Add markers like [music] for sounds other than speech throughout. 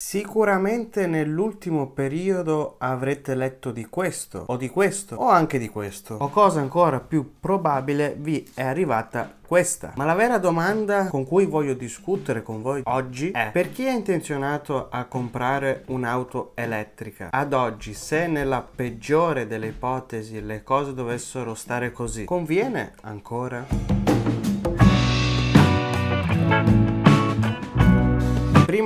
Sicuramente nell'ultimo periodo avrete letto di questo o di questo o anche di questo o cosa ancora più probabile vi è arrivata questa. Ma la vera domanda con cui voglio discutere con voi oggi è per chi è intenzionato a comprare un'auto elettrica? Ad oggi, se nella peggiore delle ipotesi le cose dovessero stare così, conviene ancora?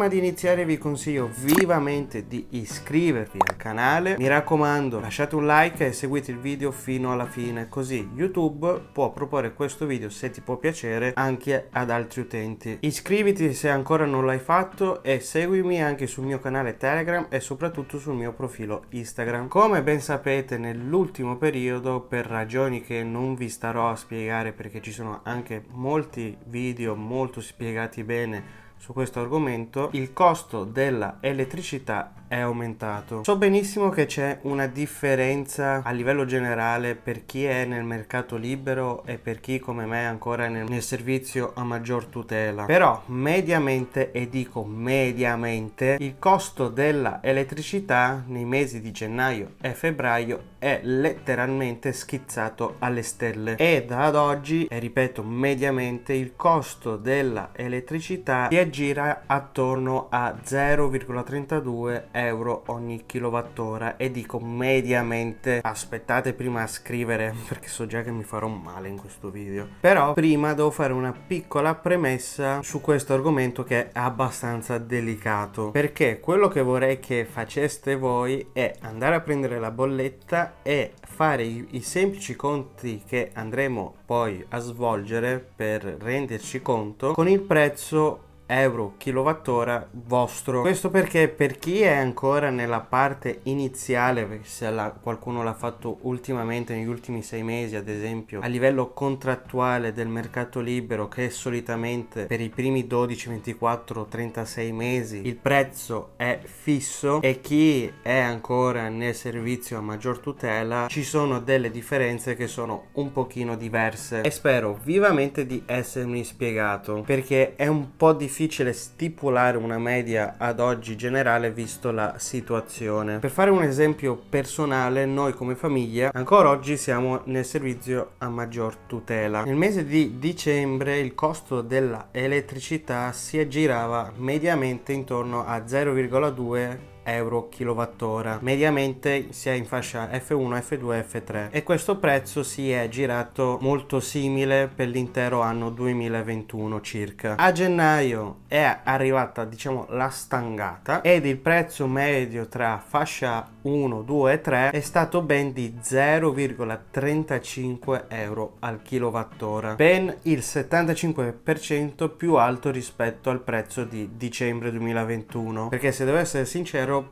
prima di iniziare vi consiglio vivamente di iscrivervi al canale. Mi raccomando lasciate un like e seguite il video fino alla fine così YouTube può proporre questo video se ti può piacere anche ad altri utenti. Iscriviti se ancora non l'hai fatto e seguimi anche sul mio canale Telegram e soprattutto sul mio profilo Instagram. Come ben sapete nell'ultimo periodo per ragioni che non vi starò a spiegare perché ci sono anche molti video molto spiegati bene su questo argomento il costo dell'elettricità è aumentato. So benissimo che c'è una differenza a livello generale per chi è nel mercato libero e per chi come me ancora è nel, nel servizio a maggior tutela. Però mediamente, e dico mediamente, il costo della elettricità nei mesi di gennaio e febbraio è letteralmente schizzato alle stelle ed ad oggi, e ripeto mediamente, il costo dell'elettricità si aggira attorno a 0,32 euro euro ogni kilowattora e dico mediamente aspettate prima a scrivere [laughs] perché so già che mi farò male in questo video però prima devo fare una piccola premessa su questo argomento che è abbastanza delicato perché quello che vorrei che faceste voi è andare a prendere la bolletta e fare i, i semplici conti che andremo poi a svolgere per renderci conto con il prezzo euro kilowattora vostro questo perché per chi è ancora nella parte iniziale se la, qualcuno l'ha fatto ultimamente negli ultimi sei mesi ad esempio a livello contrattuale del mercato libero che solitamente per i primi 12 24 36 mesi il prezzo è fisso e chi è ancora nel servizio a maggior tutela ci sono delle differenze che sono un pochino diverse e spero vivamente di essermi spiegato perché è un po' difficile difficile stipulare una media ad oggi generale visto la situazione. Per fare un esempio personale, noi come famiglia ancora oggi siamo nel servizio a maggior tutela. Nel mese di dicembre il costo dell'elettricità si aggirava mediamente intorno a 0,2 euro kilowattora mediamente sia in fascia F1 F2 F3 e questo prezzo si è girato molto simile per l'intero anno 2021 circa a gennaio è arrivata diciamo la stangata ed il prezzo medio tra fascia 1 2 e 3 è stato ben di 0,35 euro al kilowattora ben il 75% più alto rispetto al prezzo di dicembre 2021 perché se devo essere sincero ero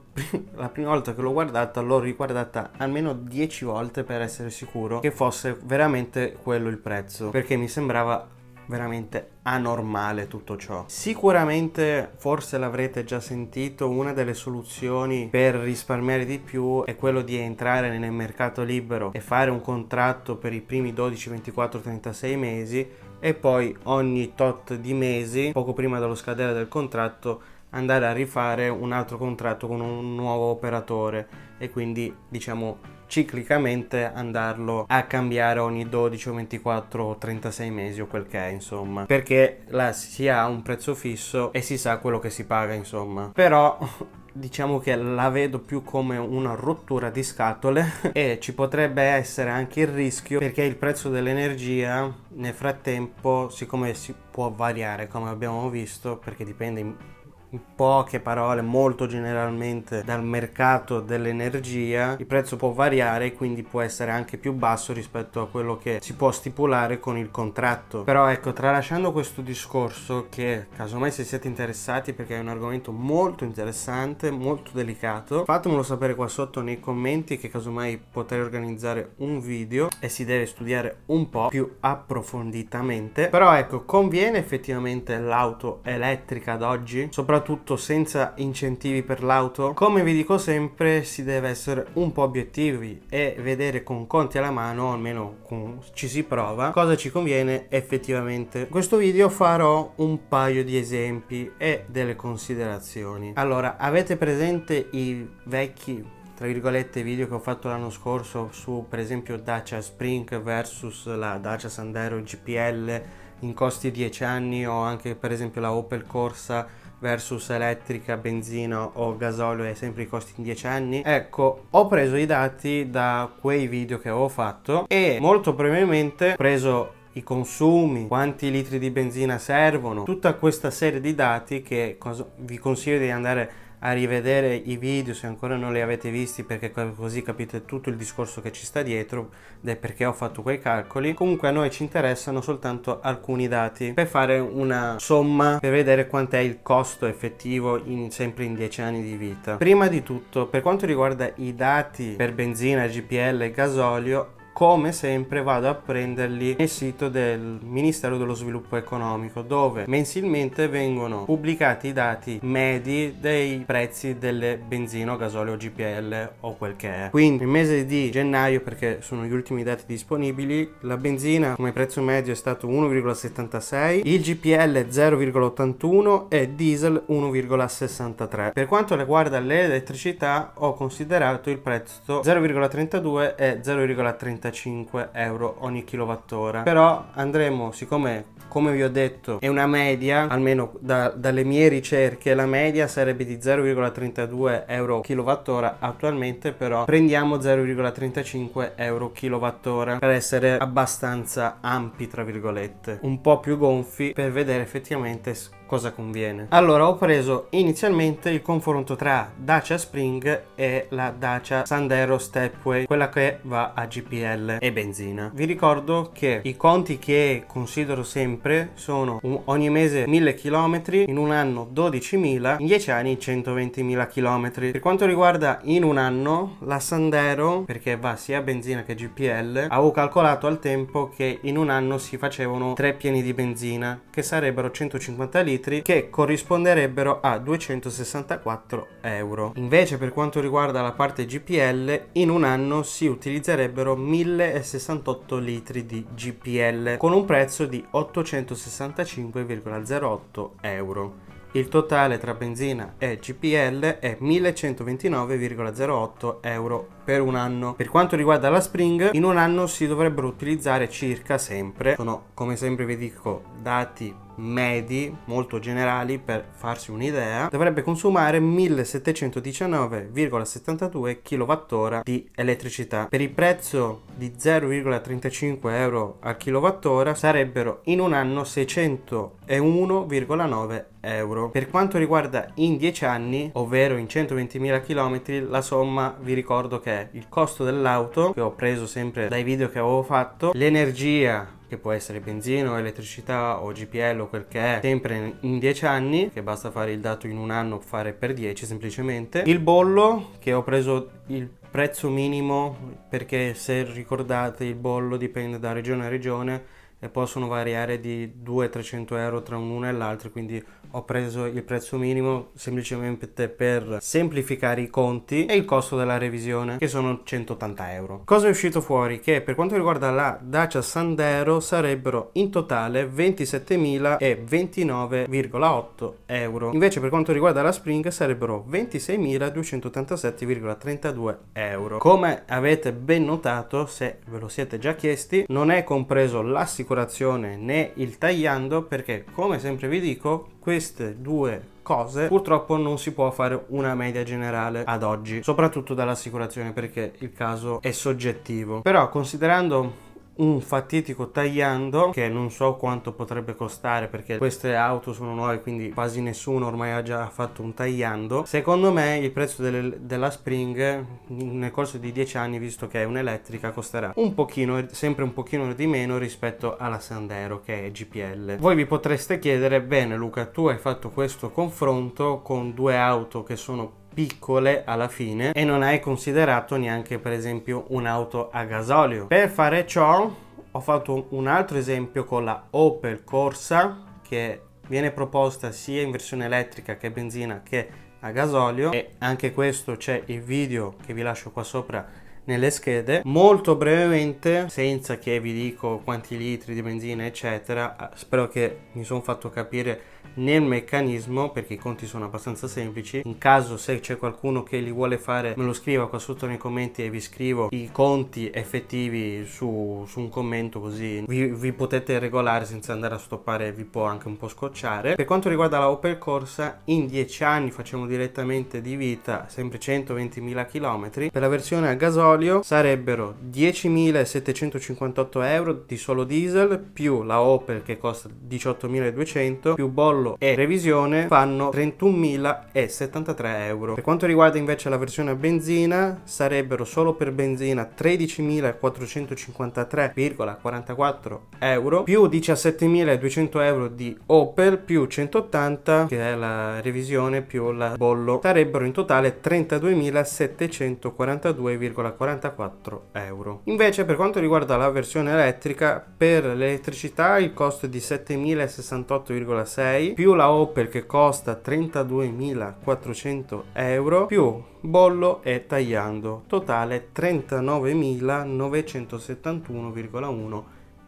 la prima volta che l'ho guardata l'ho riguardata almeno 10 volte per essere sicuro che fosse veramente quello il prezzo perché mi sembrava veramente anormale tutto ciò. Sicuramente, forse l'avrete già sentito, una delle soluzioni per risparmiare di più è quello di entrare nel mercato libero e fare un contratto per i primi 12, 24, 36 mesi e poi ogni tot di mesi, poco prima dello scadere del contratto, andare a rifare un altro contratto con un nuovo operatore e quindi diciamo ciclicamente andarlo a cambiare ogni 12 o 24 o 36 mesi o quel che è insomma perché là si ha un prezzo fisso e si sa quello che si paga insomma però [laughs] diciamo che la vedo più come una rottura di scatole [laughs] e ci potrebbe essere anche il rischio perché il prezzo dell'energia nel frattempo siccome si può variare come abbiamo visto perché dipende in poche parole, molto generalmente dal mercato dell'energia, il prezzo può variare e quindi può essere anche più basso rispetto a quello che si può stipulare con il contratto. Però ecco, tralasciando questo discorso che casomai se siete interessati perché è un argomento molto interessante, molto delicato, fatemelo sapere qua sotto nei commenti che casomai potrei organizzare un video e si deve studiare un po' più approfonditamente. Però ecco, conviene effettivamente l'auto elettrica ad oggi, soprattutto tutto senza incentivi per l'auto? Come vi dico sempre si deve essere un po' obiettivi e vedere con conti alla mano, almeno con, ci si prova, cosa ci conviene effettivamente. In questo video farò un paio di esempi e delle considerazioni. Allora, avete presente i vecchi tra virgolette video che ho fatto l'anno scorso su per esempio Dacia Spring versus la Dacia Sandero GPL in costi 10 anni o anche per esempio la Opel Corsa versus elettrica, benzina o gasolio e sempre i costi in 10 anni? Ecco, ho preso i dati da quei video che avevo fatto e molto brevemente ho preso i consumi, quanti litri di benzina servono, tutta questa serie di dati che vi consiglio di andare a a rivedere i video se ancora non li avete visti perché così capite tutto il discorso che ci sta dietro ed è perché ho fatto quei calcoli comunque a noi ci interessano soltanto alcuni dati per fare una somma per vedere quant'è il costo effettivo in, sempre in 10 anni di vita prima di tutto per quanto riguarda i dati per benzina GPL e gasolio come sempre vado a prenderli nel sito del Ministero dello Sviluppo Economico dove mensilmente vengono pubblicati i dati medi dei prezzi delle benzina gasolio GPL o quel che è. Quindi nel mese di gennaio perché sono gli ultimi dati disponibili la benzina come prezzo medio è stato 1,76, il GPL 0,81 e diesel 1,63. Per quanto riguarda l'elettricità ho considerato il prezzo 0,32 e 0,33 35 euro ogni kilowattora però andremo siccome come vi ho detto è una media almeno da, dalle mie ricerche la media sarebbe di 0,32 euro kilowattora attualmente però prendiamo 0,35 euro kilowattora per essere abbastanza ampi tra virgolette un po' più gonfi per vedere effettivamente cosa conviene? Allora ho preso inizialmente il confronto tra Dacia Spring e la Dacia Sandero Stepway, quella che va a GPL e benzina. Vi ricordo che i conti che considero sempre sono ogni mese 1000 km, in un anno 12.000, in 10 anni 120.000 km. Per quanto riguarda in un anno, la Sandero, perché va sia a benzina che GPL, avevo calcolato al tempo che in un anno si facevano tre pieni di benzina, che sarebbero 150 litri litri che corrisponderebbero a 264 euro. Invece per quanto riguarda la parte GPL in un anno si utilizzerebbero 1068 litri di GPL con un prezzo di 865,08 euro. Il totale tra benzina e GPL è 1129,08 euro per un anno. Per quanto riguarda la Spring, in un anno si dovrebbero utilizzare circa sempre, sono come sempre vi dico dati medi, molto generali per farsi un'idea, dovrebbe consumare 1719,72 kWh di elettricità. Per il prezzo di 0,35 euro al kWh sarebbero in un anno 601,9 euro euro. Per quanto riguarda in 10 anni, ovvero in 120.000 km, la somma vi ricordo che è il costo dell'auto, che ho preso sempre dai video che avevo fatto, l'energia che può essere benzina elettricità o GPL o quel che è, sempre in 10 anni, che basta fare il dato in un anno, fare per 10 semplicemente. Il bollo, che ho preso il prezzo minimo, perché se ricordate il bollo dipende da regione a regione e possono variare di 200-300 euro tra un uno e l'altro, quindi ho preso il prezzo minimo semplicemente per semplificare i conti e il costo della revisione che sono 180 euro cosa è uscito fuori che per quanto riguarda la Dacia Sandero sarebbero in totale 27.029,8 euro invece per quanto riguarda la Spring sarebbero 26.287,32 euro come avete ben notato se ve lo siete già chiesti non è compreso l'assicurazione né il tagliando perché come sempre vi dico queste due cose purtroppo non si può fare una media generale ad oggi soprattutto dall'assicurazione perché il caso è soggettivo però considerando un fatidico tagliando che non so quanto potrebbe costare perché queste auto sono nuove quindi quasi nessuno ormai ha già fatto un tagliando secondo me il prezzo delle, della Spring nel corso di 10 anni visto che è un'elettrica costerà un pochino sempre un pochino di meno rispetto alla Sandero che è GPL voi vi potreste chiedere bene Luca tu hai fatto questo confronto con due auto che sono piccole alla fine e non hai considerato neanche per esempio un'auto a gasolio. Per fare ciò ho fatto un altro esempio con la Opel Corsa che viene proposta sia in versione elettrica che benzina che a gasolio e anche questo c'è il video che vi lascio qua sopra nelle schede molto brevemente senza che vi dico quanti litri di benzina eccetera spero che mi sono fatto capire nel meccanismo perché i conti sono abbastanza semplici in caso se c'è qualcuno che li vuole fare me lo scriva qua sotto nei commenti e vi scrivo i conti effettivi su, su un commento così vi, vi, potete regolare senza andare a stoppare vi può anche un po' scocciare per quanto riguarda la Opel Corsa in 10 anni facciamo direttamente di vita sempre 120.000 km per la versione a gasolio sarebbero 10.758 euro di solo diesel più la Opel che costa 18.200 più Bosch controllo e revisione fanno 31.073 euro. Per quanto riguarda invece la versione a benzina, sarebbero solo per benzina 13.453,44 euro più 17.200 euro di Opel più 180 che è la revisione più la bollo sarebbero in totale 32.742,44 euro. Invece per quanto riguarda la versione elettrica per l'elettricità il costo è di 7.068,6 6 più la Opel che costa 32.400 euro più bollo e tagliando totale 39.971,1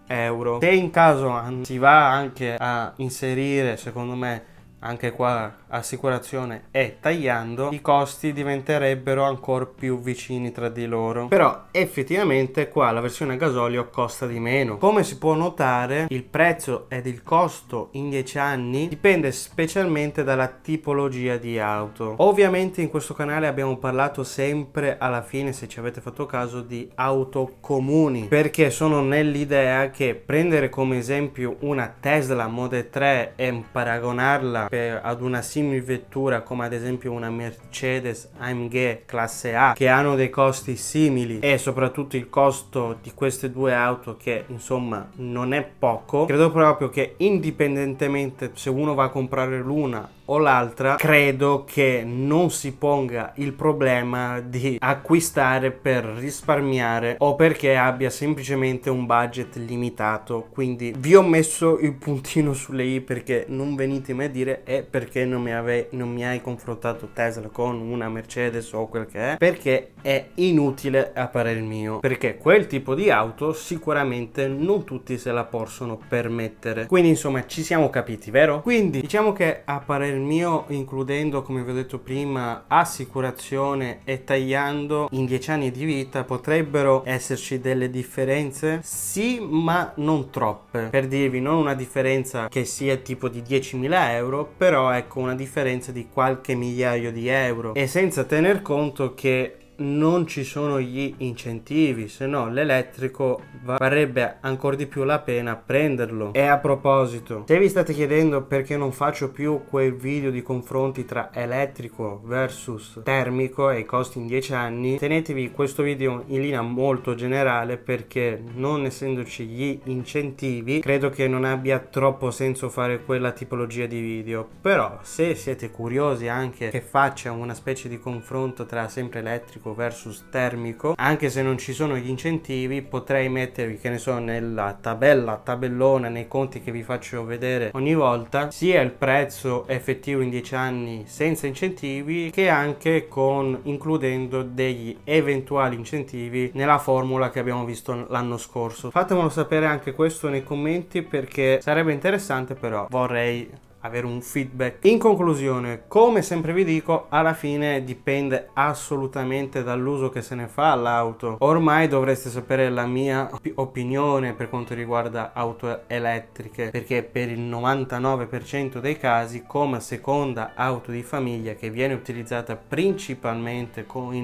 euro se in caso si va anche a inserire secondo me anche qua assicurazione e tagliando i costi diventerebbero ancora più vicini tra di loro però effettivamente qua la versione a gasolio costa di meno come si può notare il prezzo ed il costo in 10 anni dipende specialmente dalla tipologia di auto ovviamente in questo canale abbiamo parlato sempre alla fine se ci avete fatto caso di auto comuni perché sono nell'idea che prendere come esempio una Tesla Model 3 e paragonarla per, ad una simile vettura come ad esempio una Mercedes AMG classe A che hanno dei costi simili e soprattutto il costo di queste due auto che insomma non è poco credo proprio che indipendentemente se uno va a comprare l'una o l'altra, credo che non si ponga il problema di acquistare per risparmiare o perché abbia semplicemente un budget limitato. Quindi vi ho messo il puntino [laughs] sulle i perché non venite mai a dire è perché non mi, ave- non mi hai confrontato Tesla con una Mercedes o quel che è, perché è inutile a parere mio, perché quel tipo di auto sicuramente non tutti se la possono permettere. Quindi insomma ci siamo capiti, vero? Quindi diciamo che a parere il mio includendo, come vi ho detto prima, assicurazione e tagliando in 10 anni di vita potrebbero esserci delle differenze? Sì, ma non troppe. Per dirvi, non una differenza che sia tipo di 10.000 euro, però ecco una differenza di qualche migliaio di euro. E senza tener conto che non ci sono gli incentivi, se no l'elettrico varrebbe ancora di più la pena prenderlo. E a proposito, se vi state chiedendo perché non faccio più quel video di confronti tra elettrico versus termico e i costi in 10 anni, tenetevi questo video in linea molto generale perché non essendoci gli incentivi, credo che non abbia troppo senso fare quella tipologia di video. Però se siete curiosi anche che faccia una specie di confronto tra sempre elettrico versus termico, anche se non ci sono gli incentivi, potrei mettervi, che ne so, nella tabella, tabellona, nei conti che vi faccio vedere ogni volta, sia il prezzo effettivo in 10 anni senza incentivi che anche con includendo degli eventuali incentivi nella formula che abbiamo visto l'anno scorso. Fatemelo sapere anche questo nei commenti perché sarebbe interessante però vorrei avere un feedback. In conclusione, come sempre vi dico, alla fine dipende assolutamente dall'uso che se ne fa l'auto. Ormai dovreste sapere la mia opinione per quanto riguarda auto elettriche, perché per il 99% dei casi come seconda auto di famiglia che viene utilizzata principalmente con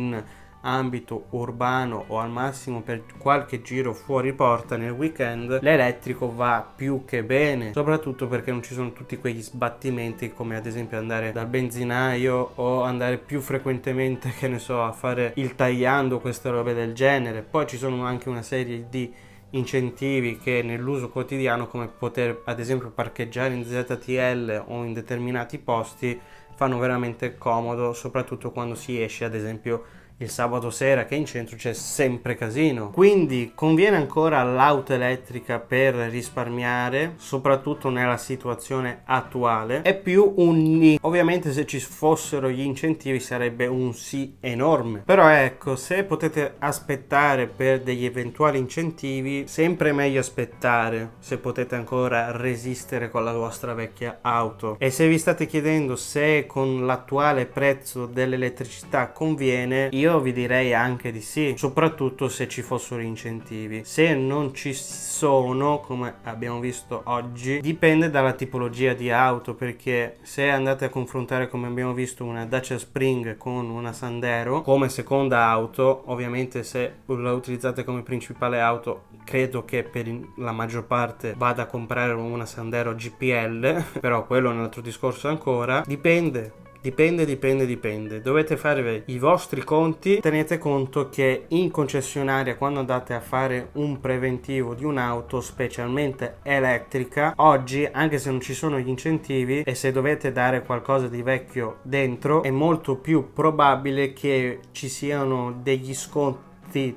ambito urbano o al massimo per qualche giro fuori porta nel weekend, l'elettrico va più che bene, soprattutto perché non ci sono tutti quegli sbattimenti come ad esempio andare dal benzinaio o andare più frequentemente, che ne so, a fare il tagliando, queste robe del genere. Poi ci sono anche una serie di incentivi che nell'uso quotidiano come poter ad esempio parcheggiare in ZTL o in determinati posti fanno veramente comodo soprattutto quando si esce ad esempio il sabato sera che in centro c'è sempre casino. Quindi conviene ancora l'auto elettrica per risparmiare, soprattutto nella situazione attuale. È più un ni. Ovviamente se ci fossero gli incentivi sarebbe un sì enorme. Però ecco, se potete aspettare per degli eventuali incentivi, sempre meglio aspettare se potete ancora resistere con la vostra vecchia auto. E se vi state chiedendo se con l'attuale prezzo dell'elettricità conviene, io io vi direi anche di sì, soprattutto se ci fossero incentivi. Se non ci sono, come abbiamo visto oggi, dipende dalla tipologia di auto, perché se andate a confrontare, come abbiamo visto, una Dacia Spring con una Sandero come seconda auto, ovviamente se la utilizzate come principale auto, credo che per la maggior parte vada a comprare una Sandero GPL, [laughs] però quello è un altro discorso ancora, dipende Dipende, dipende, dipende. Dovete fare i vostri conti. Tenete conto che in concessionaria quando andate a fare un preventivo di un'auto, specialmente elettrica, oggi anche se non ci sono gli incentivi e se dovete dare qualcosa di vecchio dentro, è molto più probabile che ci siano degli sconti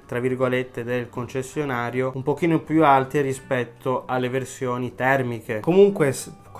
tra virgolette del concessionario un pochino più alti rispetto alle versioni termiche comunque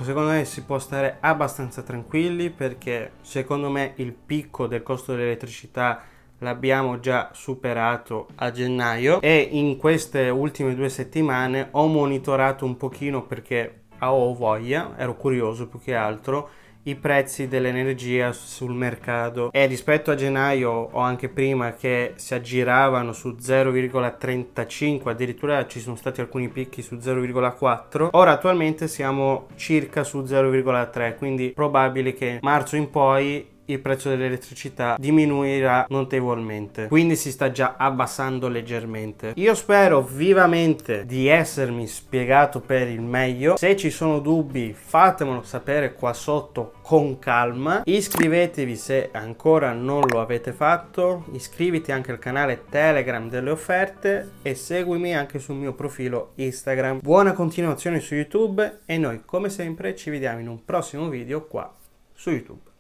secondo me si può stare abbastanza tranquilli perché secondo me il picco del costo dell'elettricità l'abbiamo già superato a gennaio e in queste ultime due settimane ho monitorato un pochino perché avevo voglia, ero curioso più che altro i prezzi dell'energia sul mercato e rispetto a gennaio o anche prima che si aggiravano su 0,35 addirittura ci sono stati alcuni picchi su 0,4 ora attualmente siamo circa su 0,3 quindi probabile che marzo in poi il prezzo dell'elettricità diminuirà notevolmente quindi si sta già abbassando leggermente io spero vivamente di essermi spiegato per il meglio se ci sono dubbi fatemelo sapere qua sotto con calma iscrivetevi se ancora non lo avete fatto iscriviti anche al canale telegram delle offerte e seguimi anche sul mio profilo instagram buona continuazione su youtube e noi come sempre ci vediamo in un prossimo video qua su youtube